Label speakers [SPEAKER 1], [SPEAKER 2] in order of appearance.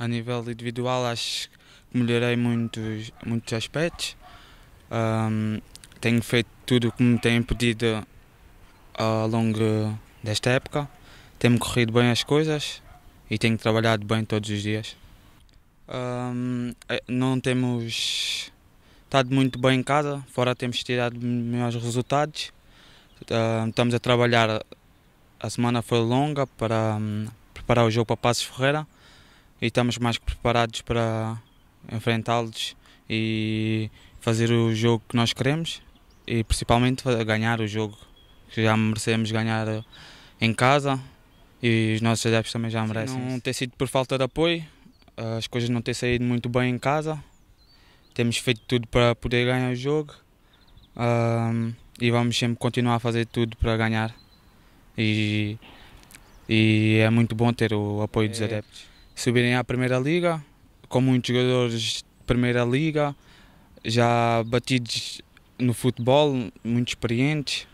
[SPEAKER 1] a nível individual acho que melhorei muitos, muitos aspectos. Um, tenho feito tudo o que me tem pedido ao longo desta época. Tenho corrido bem as coisas e tenho trabalhado bem todos os dias. Um, é, não temos estado muito bem em casa, fora temos tirado melhores resultados. estamos a trabalhar, a semana foi longa para um, preparar o jogo para Passos Ferreira e estamos mais preparados para enfrentá-los e fazer o jogo que nós queremos e principalmente ganhar o jogo que já merecemos ganhar eh, em casa e os nossos adeptos também já merecem. Não ter sido por falta de apoio, eh, as coisas não ter saído muito bem em casa, temos feito tudo para poder ganhar o jogo um, ehm, e vamos sempre continuar a fazer tudo para ganhar e, e é muito bom ter o apoio dos é. adeptos subirem à Primeira Liga, com muitos jogadores de Primeira Liga, já batidos no futebol, muito experientes.